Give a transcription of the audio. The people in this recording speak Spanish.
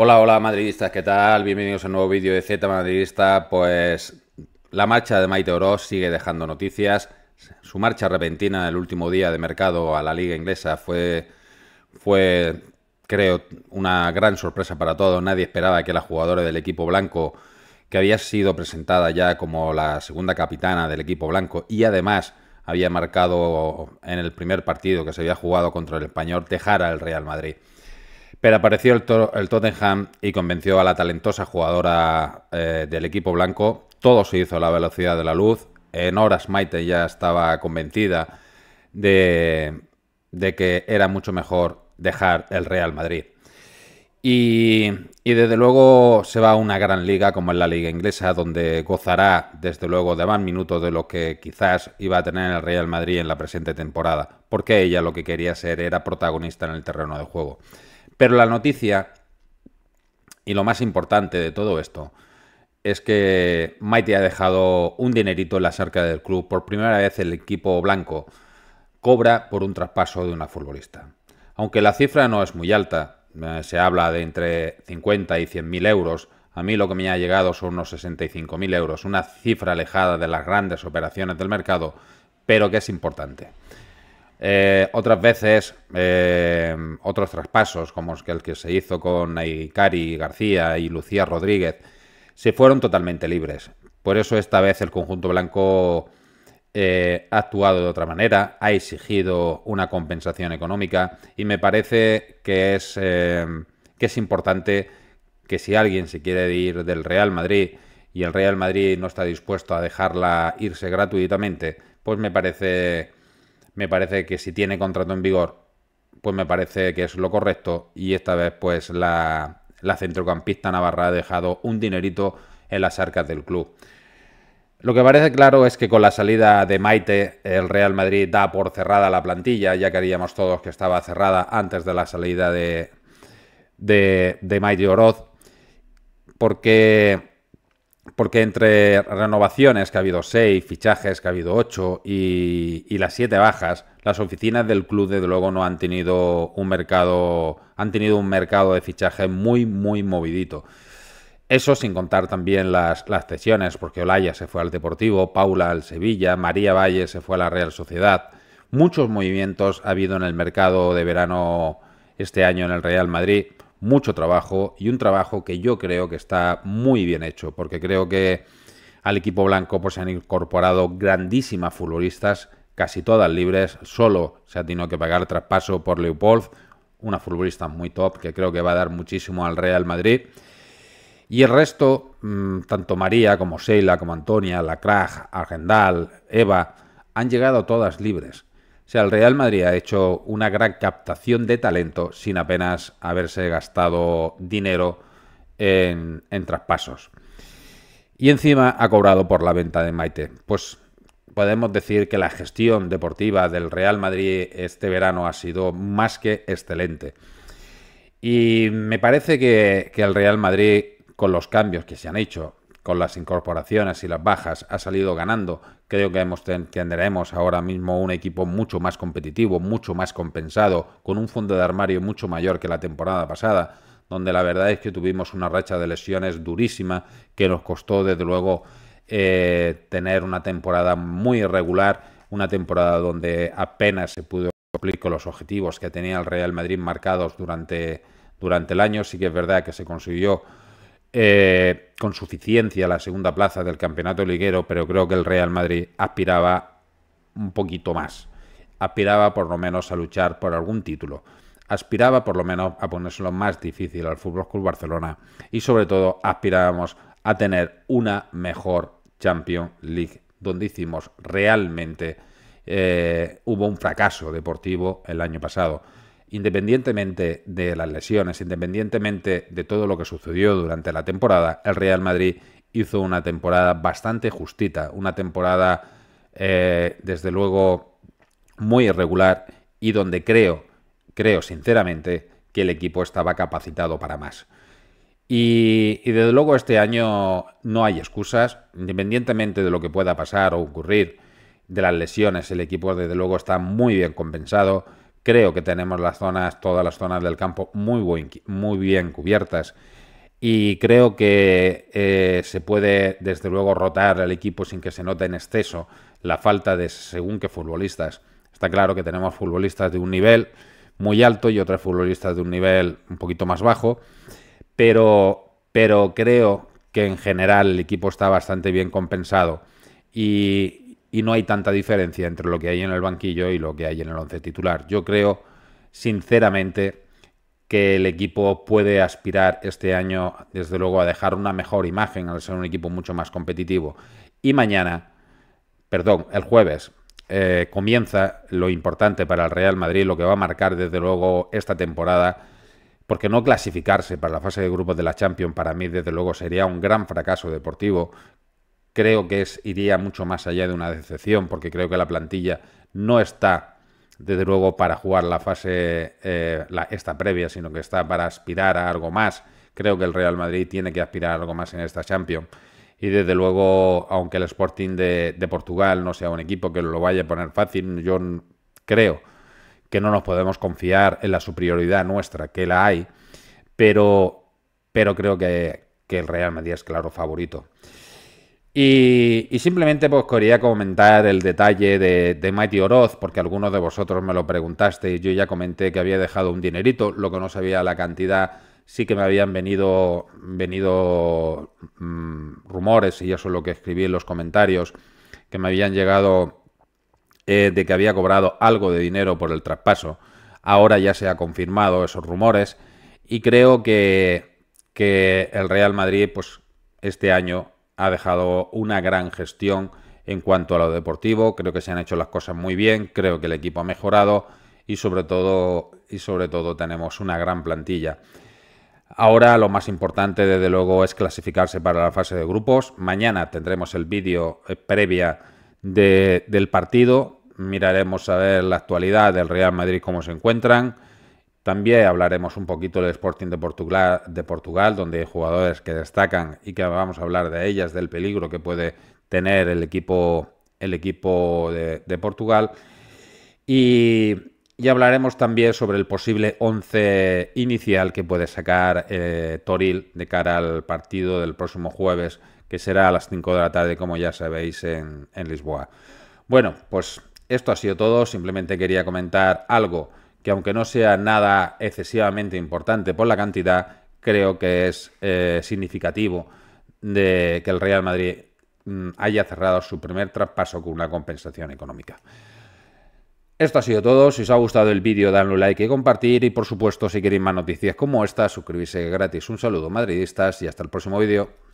Hola, hola madridistas, ¿qué tal? Bienvenidos a un nuevo vídeo de Z Madridista. Pues la marcha de Maite Oroz sigue dejando noticias. Su marcha repentina el último día de mercado a la liga inglesa fue, fue creo, una gran sorpresa para todos. Nadie esperaba que la jugadora del equipo blanco, que había sido presentada ya como la segunda capitana del equipo blanco y además había marcado en el primer partido que se había jugado contra el español, dejara el Real Madrid. Pero apareció el, Tottenham y convenció a la talentosa jugadora eh, del equipo blanco. Todo se hizo a la velocidad de la luz. En horas Maite ya estaba convencida de, que era mucho mejor dejar el Real Madrid. Y, desde luego se va a una gran liga como es la liga inglesa, donde gozará desde luego de más minutos de lo que quizás iba a tener el Real Madrid en la presente temporada, porque ella lo que quería ser era protagonista en el terreno de juego. Pero la noticia, y lo más importante de todo esto, es que Mighty ha dejado un dinerito en la cerca del club. Por primera vez el equipo blanco cobra por un traspaso de una futbolista. Aunque la cifra no es muy alta, eh, se habla de entre 50 y 100 mil euros, a mí lo que me ha llegado son unos 65 mil euros, una cifra alejada de las grandes operaciones del mercado, pero que es importante. Eh, otras veces, eh, otros traspasos, como el que se hizo con Aikari García y Lucía Rodríguez, se fueron totalmente libres. Por eso esta vez el conjunto blanco eh, ha actuado de otra manera, ha exigido una compensación económica y me parece que es, que es importante que si alguien se quiere ir del Real Madrid y el Real Madrid no está dispuesto a dejarla irse gratuitamente, pues me parece me parece que si tiene contrato en vigor, pues me parece que es lo correcto. Y esta vez, pues la, centrocampista navarra ha dejado un dinerito en las arcas del club. Lo que parece claro es que con la salida de Maite, el Real Madrid da por cerrada la plantilla, ya queríamos todos que estaba cerrada antes de la salida de, de, de Maite Oroz, porque porque entre renovaciones, que ha habido seis, fichajes, que ha habido ocho, y, las siete bajas, las oficinas del club, desde luego, no han tenido un mercado. Han tenido un mercado de fichaje muy, muy movidito. Eso sin contar también las, las cesiones, porque Olaya se fue al Deportivo, Paula al Sevilla, María Valle se fue a la Real Sociedad. Muchos movimientos ha habido en el mercado de verano este año en el Real Madrid mucho trabajo y un trabajo que yo creo que está muy bien hecho, porque creo que al equipo blanco pues, se han incorporado grandísimas futbolistas, casi todas libres, solo se ha tenido que pagar traspaso por Leopold, una futbolista muy top que creo que va a dar muchísimo al Real Madrid. Y el resto, mm, tanto María como Sheila, como Antonia, Lacraj, Argendal, Eva, han llegado todas libres. O sea, el Real Madrid ha hecho una gran captación de talento sin apenas haberse gastado dinero en, traspasos. Y encima ha cobrado por la venta de Maite. Pues podemos decir que la gestión deportiva del Real Madrid este verano ha sido más que excelente. Y me parece que el Real Madrid, con los cambios que se han hecho con las incorporaciones y las bajas ha salido ganando. Creo que hemos, tendremos ahora mismo un equipo mucho más competitivo, mucho más compensado, con un fondo de armario mucho mayor que la temporada pasada, donde la verdad es que tuvimos una racha de lesiones durísima que nos costó desde luego eh, tener una temporada muy irregular, una temporada donde apenas se pudo cumplir con los objetivos que tenía el Real Madrid marcados durante, durante el año. Sí que es verdad que se consiguió eh, con suficiencia la segunda plaza del campeonato liguero, pero creo que el Real Madrid aspiraba un poquito más. Aspiraba por lo menos a luchar por algún título. Aspiraba por lo menos a ponérselo más difícil al Fútbol Club Barcelona y sobre todo aspirábamos a tener una mejor Champions League donde hicimos realmente eh, hubo un fracaso deportivo el año pasado independientemente de las lesiones, independientemente de todo lo que sucedió durante la temporada, el Real Madrid hizo una temporada bastante justita, una temporada eh, desde luego muy irregular y donde creo, creo sinceramente que el equipo estaba capacitado para más. y, desde luego este año no hay excusas, independientemente de lo que pueda pasar o ocurrir, de las lesiones, el equipo desde luego está muy bien compensado. Creo que tenemos las zonas, todas las zonas del campo muy, muy bien cubiertas y creo que eh, se puede desde luego rotar al equipo sin que se note en exceso la falta de según qué futbolistas. Está claro que tenemos futbolistas de un nivel muy alto y otros futbolistas de un nivel un poquito más bajo, pero, pero creo que en general el equipo está bastante bien compensado y, y no hay tanta diferencia entre lo que hay en el banquillo y lo que hay en el once titular. Yo creo, sinceramente, que el equipo puede aspirar este año, desde luego, a dejar una mejor imagen al ser un equipo mucho más competitivo. Y mañana, perdón, el jueves, eh, comienza lo importante para el Real Madrid, lo que va a marcar, desde luego, esta temporada. Porque no clasificarse para la fase de grupos de la Champions para mí, desde luego, sería un gran fracaso deportivo creo que es, iría mucho más allá de una decepción, porque creo que la plantilla no está, desde luego, para jugar la fase, eh, la, esta previa, sino que está para aspirar a algo más. Creo que el Real Madrid tiene que aspirar a algo más en esta Champions. Y desde luego, aunque el Sporting de, Portugal no sea un equipo que lo vaya a poner fácil, yo creo que no nos podemos confiar en la superioridad nuestra, que la hay, pero, pero creo que el Real Madrid es claro favorito. Y, simplemente pues quería comentar el detalle de, de, Mighty Oroz, porque algunos de vosotros me lo preguntaste y Yo ya comenté que había dejado un dinerito, lo que no sabía la cantidad, sí que me habían venido, venido mm, rumores, y eso es lo que escribí en los comentarios, que me habían llegado eh, de que había cobrado algo de dinero por el traspaso. Ahora ya se ha confirmado esos rumores y creo que, que el Real Madrid pues este año ha dejado una gran gestión en cuanto a lo deportivo. Creo que se han hecho las cosas muy bien, creo que el equipo ha mejorado y sobre todo, y sobre todo tenemos una gran plantilla. Ahora lo más importante desde luego es clasificarse para la fase de grupos. Mañana tendremos el vídeo eh, previa del partido. Miraremos a ver la actualidad del Real Madrid, cómo se encuentran también hablaremos un poquito del Sporting de Portugal, donde hay jugadores que destacan y que vamos a hablar de ellas, del peligro que puede tener el equipo, el equipo de, Portugal. Y, hablaremos también sobre el posible 11 inicial que puede sacar eh, Toril de cara al partido del próximo jueves, que será a las 5 de la tarde, como ya sabéis, en Lisboa. Bueno, pues esto ha sido todo. Simplemente quería comentar algo y aunque no sea nada excesivamente importante por la cantidad, creo que es eh, significativo de que el Real Madrid mm, haya cerrado su primer traspaso con una compensación económica. Esto ha sido todo, si os ha gustado el vídeo dadle un like y compartir y por supuesto si queréis más noticias como esta suscribirse gratis. Un saludo madridistas y hasta el próximo vídeo.